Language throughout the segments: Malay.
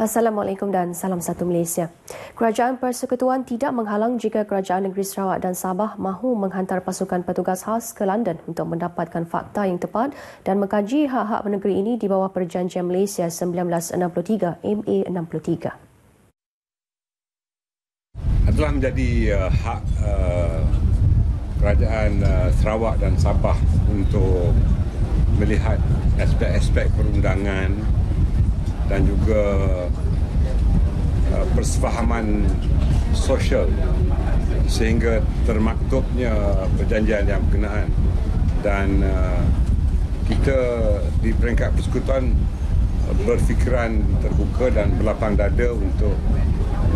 Assalamualaikum dan salam satu Malaysia. Kerajaan Persekutuan tidak menghalang jika Kerajaan Negeri Sarawak dan Sabah mahu menghantar pasukan petugas khas ke London untuk mendapatkan fakta yang tepat dan mengkaji hak-hak negeri ini di bawah Perjanjian Malaysia 1963 MA63. Adalah menjadi uh, hak uh, Kerajaan uh, Sarawak dan Sabah untuk melihat aspek-aspek perundangan dan juga uh, persefahaman sosial sehingga termaktubnya perjanjian yang berkenaan dan uh, kita di peringkat persekutuan uh, berfikiran terbuka dan berlapang dada untuk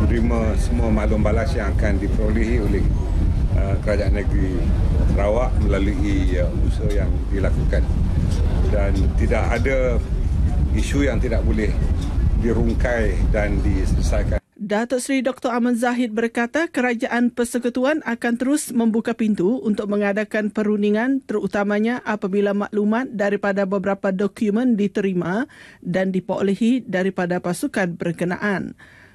menerima semua maklum balas yang akan diperolehi oleh kerajaan negeri Sarawak melalui usaha yang dilakukan dan tidak ada isu yang tidak boleh dirungkai dan diselesaikan. Datuk Seri Dr. Aman Zahid berkata kerajaan persekutuan akan terus membuka pintu untuk mengadakan perundingan terutamanya apabila maklumat daripada beberapa dokumen diterima dan diperolehi daripada pasukan berkenaan.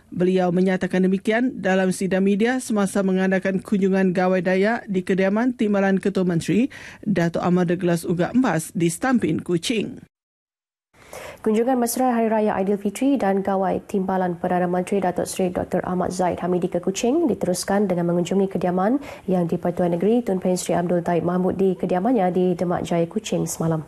Beliau menyatakan demikian dalam sidang media semasa mengadakan kunjungan gawai daya di kediaman timbalan Ketua Menteri Datuk Amar Deglas Uga Emas di Stampin, Kuching. Kunjungan mesra Hari Raya Aidilfitri dan gawai timbalan Perdana Menteri Datuk Seri Dr. Ahmad Zaid Hamidi ke Kuching diteruskan dengan mengunjungi kediaman yang di Pertuan Negeri Tun Pen Sri Abdul Taib Mahmud di kediamannya di Demak Jaya Kuching semalam.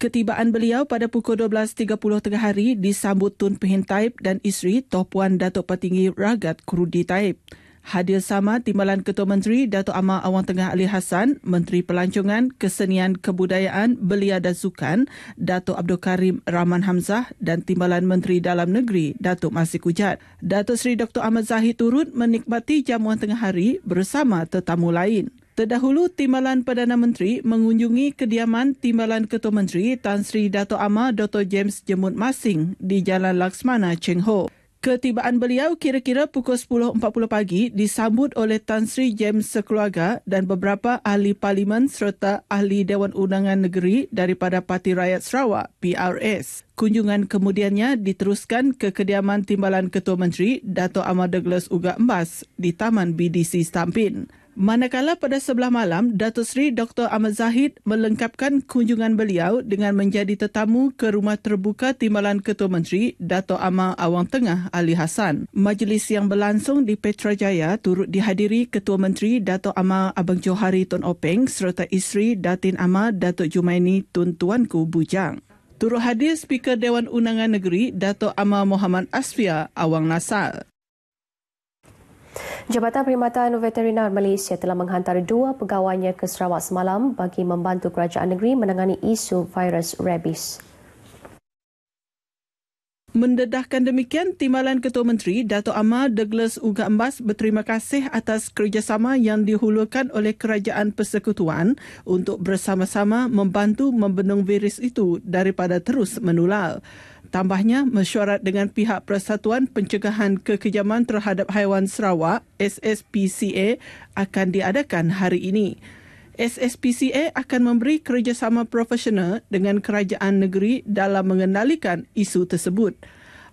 Ketibaan beliau pada pukul 12.30 tengah hari disambut Tun Pehin Taib dan isteri Topuan Datuk Petinggi Ragat Kurudi Taib hadir sama Timbalan Ketua Menteri Datuk Amar Awang Tengah Ali Hassan, Menteri Pelancongan, Kesenian, Kebudayaan, Belia dan Sukan, Datuk Abdul Karim Rahman Hamzah dan Timbalan Menteri Dalam Negeri, Datuk Masih Kujat. Dato' Sri Dr. Ahmad Zahid turut menikmati jamuan tengah hari bersama tetamu lain. Terdahulu, Timbalan Perdana Menteri mengunjungi kediaman Timbalan Ketua Menteri Tan Sri Dato' Amar Dr. James Jemut Masing di Jalan Laksmana, Cheng Ho. Ketibaan beliau kira-kira pukul 10.40 pagi disambut oleh Tan Sri James sekeluarga dan beberapa ahli parlimen serta ahli Dewan Undangan Negeri daripada Parti Rakyat Sarawak, PRS. Kunjungan kemudiannya diteruskan ke kediaman Timbalan Ketua Menteri, Dato' Amar Douglas Uga Embas di Taman BDC Stampin. Manakala pada sebelah malam, Dato' Sri Dr. Ahmad Zahid melengkapkan kunjungan beliau dengan menjadi tetamu ke rumah terbuka Timbalan Ketua Menteri Dato' Amar Awang Tengah Ali Hassan. Majlis yang berlangsung di Petrajaya turut dihadiri Ketua Menteri Dato' Amar Abang Johari Tun Openg serta isteri Datin Amar Dato' Jumaini Tun Tuanku Bujang. Turut hadir Speaker Dewan Undangan Negeri Dato' Amar Muhammad Asfia Awang Nasal. Jabatan Perkhidmatan Veterinar Malaysia telah menghantar dua pegawainya ke Sarawak semalam bagi membantu kerajaan negeri menangani isu virus rabies. Mendedahkan demikian, Timbalan Ketua Menteri Dato' Amar Douglas Uga Embas berterima kasih atas kerjasama yang dihulurkan oleh Kerajaan Persekutuan untuk bersama-sama membantu membenung virus itu daripada terus menular. Tambahnya, mesyuarat dengan pihak Persatuan Pencegahan Kekejaman Terhadap Haiwan Sarawak SSPCA akan diadakan hari ini. SSPCA akan memberi kerjasama profesional dengan kerajaan negeri dalam mengendalikan isu tersebut.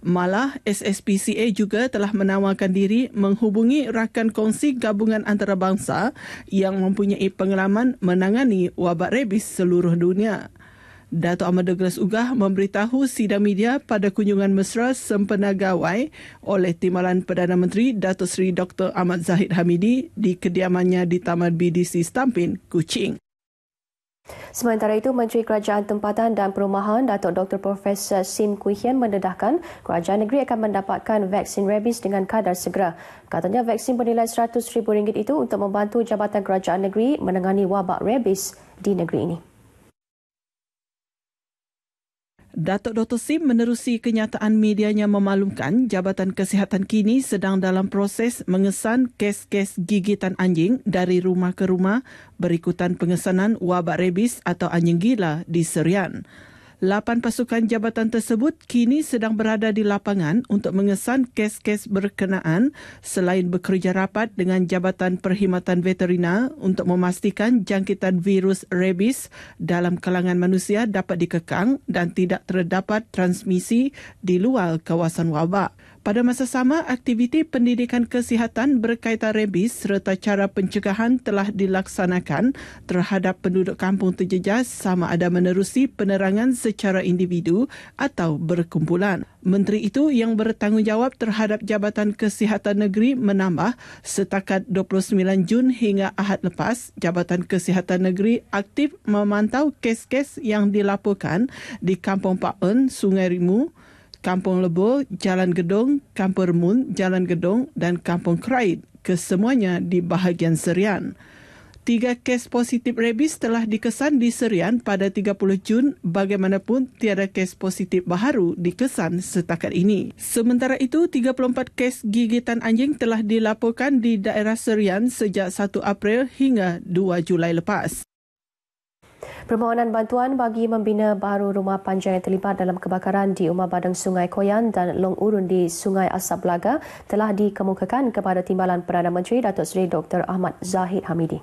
Malah, SSPCA juga telah menawarkan diri menghubungi rakan kongsi gabungan antarabangsa yang mempunyai pengalaman menangani wabak rebis seluruh dunia. Dato Ahmad Douglas Ugah memberitahu sidang media pada kunjungan mesra sempena gawai oleh Timbalan Perdana Menteri Dato Seri Dr. Ahmad Zahid Hamidi di kediamannya di Taman BDC Stampin, Kuching. Sementara itu, Menteri Kerajaan Tempatan dan Perumahan Datuk Dr. Profesor Sim Kui Hian mendedahkan kerajaan negeri akan mendapatkan vaksin rabies dengan kadar segera. Katanya vaksin bernilai RM100,000 itu untuk membantu Jabatan Kerajaan Negeri menangani wabak rabies di negeri ini. Datuk Dr. Sim menerusi kenyataan medianya memaklumkan Jabatan Kesihatan kini sedang dalam proses mengesan kes-kes gigitan anjing dari rumah ke rumah berikutan pengesanan wabak rabies atau anjing gila di Serian. Lapan pasukan jabatan tersebut kini sedang berada di lapangan untuk mengesan kes-kes berkenaan selain bekerja rapat dengan Jabatan Perkhidmatan Veterina untuk memastikan jangkitan virus rabies dalam kalangan manusia dapat dikekang dan tidak terdapat transmisi di luar kawasan wabak. Pada masa sama, aktiviti pendidikan kesihatan berkaitan rabies serta cara pencegahan telah dilaksanakan terhadap penduduk kampung terjejas sama ada menerusi penerangan secara individu atau berkumpulan. Menteri itu yang bertanggungjawab terhadap Jabatan Kesihatan Negeri menambah setakat 29 Jun hingga Ahad lepas, Jabatan Kesihatan Negeri aktif memantau kes-kes yang dilaporkan di Kampung Pak En, Sungai Rimu, Kampung Lebo, Jalan Gedong, Kampung Remun, Jalan Gedong dan Kampung Kraid kesemuanya di bahagian Serian. Tiga kes positif rabies telah dikesan di Serian pada 30 Jun. Bagaimanapun, tiada kes positif baharu dikesan setakat ini. Sementara itu, 34 kes gigitan anjing telah dilaporkan di daerah Serian sejak 1 April hingga 2 Julai lepas. Permohonan bantuan bagi membina baru rumah panjang yang terlibat dalam kebakaran di Umar Badang Sungai Koyan dan Long Urun di Sungai Asap Belaga telah dikemukakan kepada Timbalan Perdana Menteri Datuk Seri Dr. Ahmad Zahid Hamidi.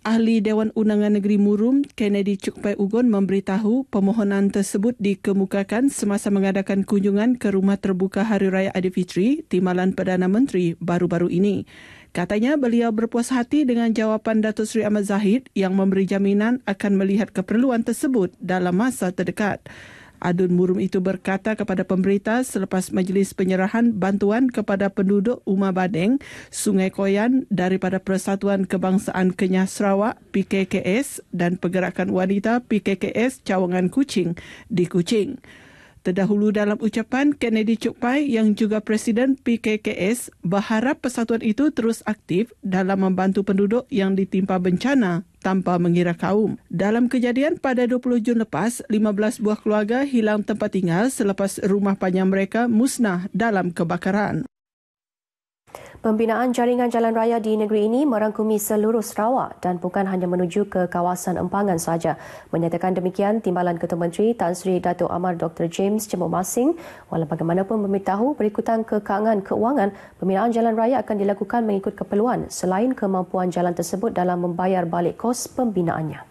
Ahli Dewan Undangan Negeri Murum, Kennedy Cukpai Ugon memberitahu pemohonan tersebut dikemukakan semasa mengadakan kunjungan ke rumah terbuka Hari Raya Aidilfitri, Timbalan Perdana Menteri baru-baru ini. Katanya beliau berpuas hati dengan jawapan Datuk Seri Ahmad Zahid yang memberi jaminan akan melihat keperluan tersebut dalam masa terdekat. Adun Murum itu berkata kepada pemberita selepas majlis penyerahan bantuan kepada penduduk Uma Badeng, Sungai Koyan daripada Persatuan Kebangsaan Kenyah Sarawak PKKS dan Pergerakan Wanita PKKS Cawangan Kucing di Kucing. Terdahulu dalam ucapan Kennedy Chukpai yang juga Presiden PKKS berharap persatuan itu terus aktif dalam membantu penduduk yang ditimpa bencana tanpa mengira kaum. Dalam kejadian pada 20 Jun lepas, 15 buah keluarga hilang tempat tinggal selepas rumah panjang mereka musnah dalam kebakaran. Pembinaan jaringan jalan raya di negeri ini merangkumi seluruh Sarawak dan bukan hanya menuju ke kawasan empangan sahaja. Menyatakan demikian, Timbalan Ketua Menteri Tan Sri Dato' Amar Dr. James Cemo Masing, walau bagaimanapun memberitahu berikutan kekangan keuangan, pembinaan jalan raya akan dilakukan mengikut keperluan selain kemampuan jalan tersebut dalam membayar balik kos pembinaannya.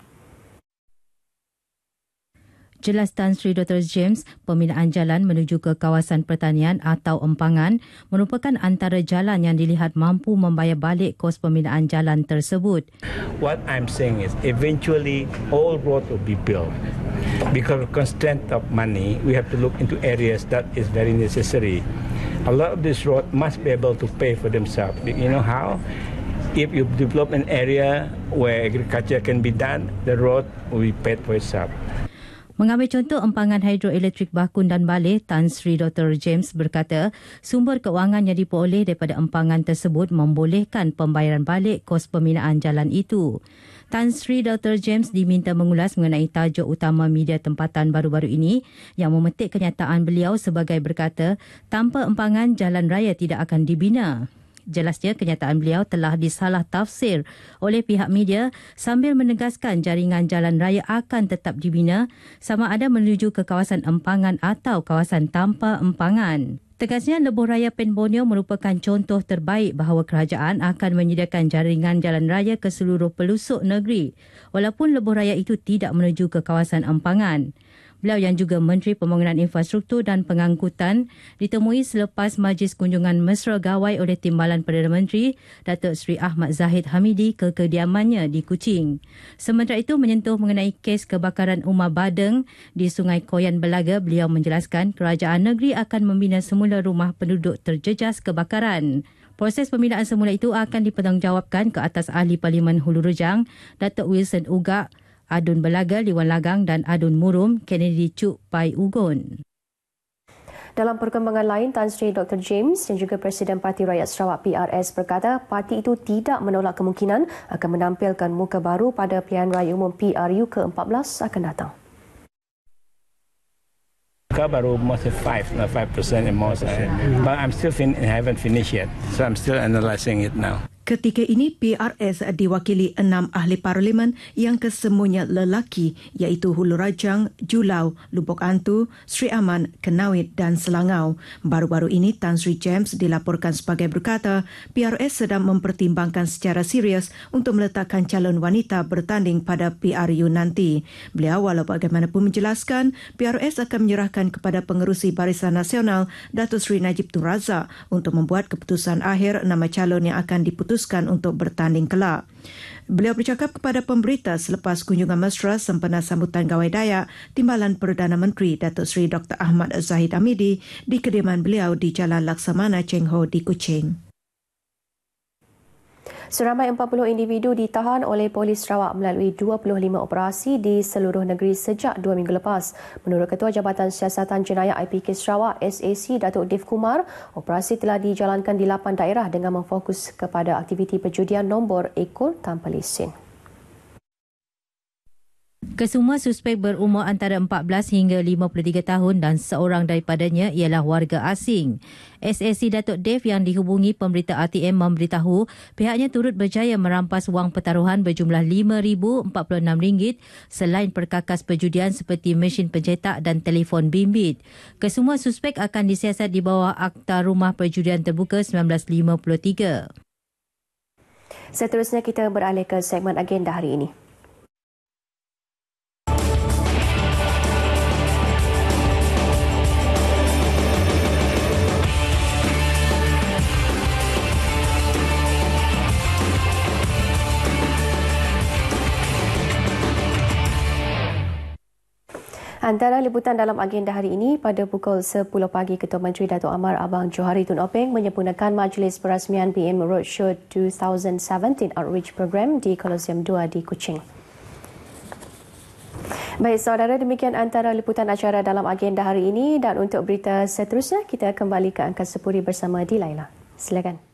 Jelas Tan Sri Dr. James, pembinaan jalan menuju ke kawasan pertanian atau empangan merupakan antara jalan yang dilihat mampu membayar balik kos pembinaan jalan tersebut. What I'm saying is eventually all road will be built. Because of constraint of money, we have to look into areas that is very necessary. A lot of this road must be able to pay for themselves. You know how? If you develop an area where agriculture can be done, the road will be paid for itself. Mengambil contoh empangan hidroelektrik Bakun dan Balai, Tan Sri Dr. James berkata, sumber kewangan yang diperoleh daripada empangan tersebut membolehkan pembayaran balik kos pembinaan jalan itu. Tan Sri Dr. James diminta mengulas mengenai tajuk utama media tempatan baru-baru ini yang memetik kenyataan beliau sebagai berkata, tanpa empangan jalan raya tidak akan dibina jelasnya kenyataan beliau telah disalah tafsir oleh pihak media sambil menegaskan jaringan jalan raya akan tetap dibina sama ada menuju ke kawasan empangan atau kawasan tanpa empangan. Tegasnya, lebuh raya Penbonio merupakan contoh terbaik bahawa kerajaan akan menyediakan jaringan jalan raya ke seluruh pelusuk negeri walaupun lebuh raya itu tidak menuju ke kawasan empangan. Beliau yang juga Menteri Pembangunan Infrastruktur dan Pengangkutan ditemui selepas majlis kunjungan mesra gawai oleh Timbalan Perdana Menteri Datuk Seri Ahmad Zahid Hamidi ke kediamannya di Kuching. Sementara itu menyentuh mengenai kes kebakaran rumah badeng di Sungai Koyan Belaga, beliau menjelaskan kerajaan negeri akan membina semula rumah penduduk terjejas kebakaran. Proses pembinaan semula itu akan dipertanggungjawabkan ke atas Ahli Parlimen Hulu Rejang, Datuk Wilson Ugak, Adun Belaga Liwan Lagang dan Adun Murum Kennedy Cuk Pai Ugon. Dalam perkembangan lain, Tan Sri Dr. James dan juga Presiden Parti Rakyat Sarawak PRS berkata parti itu tidak menolak kemungkinan akan menampilkan muka baru pada pilihan raya umum PRU ke-14 akan datang. Muka baru masih 5, 5% in most. Eh, but I'm still fin haven't finished yet, so I'm still analysing it now. Ketika ini PRS diwakili enam ahli parlimen yang kesemuanya lelaki iaitu Hulu Rajang, Julau, Lubuk Antu, Sri Aman, Kenawit dan Selangau. Baru-baru ini Tan Sri James dilaporkan sebagai berkata PRS sedang mempertimbangkan secara serius untuk meletakkan calon wanita bertanding pada PRU nanti. Beliau walaupun bagaimanapun menjelaskan PRS akan menyerahkan kepada pengerusi Barisan Nasional Datuk Sri Najib Tun Razak untuk membuat keputusan akhir nama calon yang akan diputuskan memutuskan untuk bertanding kelak. Beliau bercakap kepada pemberita selepas kunjungan mesra sempena sambutan gawai daya Timbalan Perdana Menteri Datuk Seri Dr. Ahmad Zahid Amidi di kediaman beliau di Jalan Laksamana Cheng Ho di Kuching. Seramai 40 individu ditahan oleh polis Sarawak melalui 25 operasi di seluruh negeri sejak 2 minggu lepas. Menurut Ketua Jabatan Siasatan Jenayah IPK Sarawak, SAC Datuk Dev Kumar, operasi telah dijalankan di 8 daerah dengan memfokus kepada aktiviti perjudian nombor ekor tanpa lesen. Kesemua suspek berumur antara 14 hingga 53 tahun dan seorang daripadanya ialah warga asing. SSC Datuk Dave yang dihubungi pemberita ATM memberitahu pihaknya turut berjaya merampas wang pertaruhan berjumlah RM5,046 selain perkakas perjudian seperti mesin pencetak dan telefon bimbit. Kesemua suspek akan disiasat di bawah Akta Rumah Perjudian Terbuka 1953. Seterusnya kita beralih ke segmen agenda hari ini. Antara liputan dalam agenda hari ini, pada pukul 10 pagi, Ketua Menteri Datuk Amar Abang Johari Tun Openg menyempurnakan Majlis Perasmian PM Roadshow 2017 Outreach Program di Kolosium 2 di Kuching. Baik saudara, demikian antara liputan acara dalam agenda hari ini dan untuk berita seterusnya, kita kembali ke Angkasa Puri bersama Dilaila. Silakan.